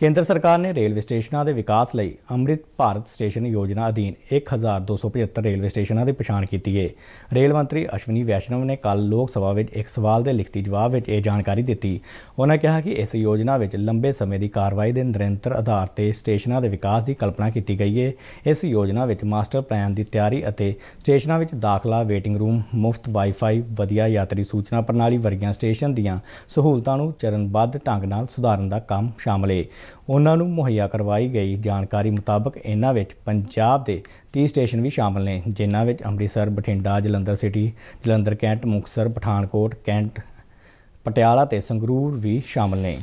ਕੇਂਦਰ ਸਰਕਾਰ ਨੇ ਰੇਲਵੇ ਸਟੇਸ਼ਨਾਂ ਦੇ ਵਿਕਾਸ ਲਈ ਅੰਮ੍ਰਿਤ ਭਾਰਤ ਸਟੇਸ਼ਨ ਯੋਜਨਾ ਅਧੀਨ 1275 ਰੇਲਵੇ ਸਟੇਸ਼ਨਾਂ ਦੀ ਪਛਾਣ ਕੀਤੀ ਹੈ ਰੇਲ ਮੰਤਰੀ ਅਸ਼ਵਨੀ ਵੈਸ਼ਨਵ ਨੇ ਕੱਲ ਲੋਕ ਸਭਾ ਵਿੱਚ ਇੱਕ ਸਵਾਲ ਦੇ ਲਿਖਤੀ ਜਵਾਬ ਵਿੱਚ ਇਹ ਜਾਣਕਾਰੀ ਦਿੱਤੀ ਉਹਨਾਂ ਕਿਹਾ ਕਿ ਇਸ ਯੋਜਨਾ ਵਿੱਚ ਲੰਬੇ ਸਮੇਂ ਦੀ ਕਾਰਵਾਈ ਦੇ ਨਿਰੰਤਰ ਆਧਾਰ ਤੇ ਸਟੇਸ਼ਨਾਂ ਦੇ ਵਿਕਾਸ ਦੀ ਕਲਪਨਾ ਕੀਤੀ ਗਈ ਹੈ ਇਸ ਯੋਜਨਾ ਵਿੱਚ ਮਾਸਟਰ ਪਲਾਨ ਦੀ ਤਿਆਰੀ ਅਤੇ ਸਟੇਸ਼ਨਾਂ ਵਿੱਚ ਦਾਖਲਾ ਵੇਟਿੰਗ ਰੂਮ ਮੁਫਤ ਵਾਈਫਾਈ ਵਧੀਆ ਯਾਤਰੀ ਸੂਚਨਾ ਪ੍ਰਣਾਲੀ ਵਰਗੀਆਂ ਸਟੇਸ਼ਨ ਦੀਆਂ ਸਹੂਲਤਾਂ ਨੂੰ ਚਰਨਬੱਧ ਢੰਗ ਨਾਲ ਸੁਧਾਰਨ ਦਾ ਕੰਮ ਸ਼ਾਮਲ ਹੈ ਉਹਨਾਂ ਨੂੰ ਮੁਹੱਈਆ ਕਰਵਾਈ ਗਈ ਜਾਣਕਾਰੀ ਮੁਤਾਬਕ ਇਹਨਾਂ ਵਿੱਚ ਪੰਜਾਬ ਦੇ 30 ਸਟੇਸ਼ਨ ਵੀ ਸ਼ਾਮਲ ਨੇ ਜਿਨ੍ਹਾਂ ਵਿੱਚ Amritsar Bathinda Jalandhar city Jalandhar cantt Muktsar Pathankot cantt Patiala ਤੇ ਸੰਗਰੂਰ ਵੀ ਸ਼ਾਮਲ ਨੇ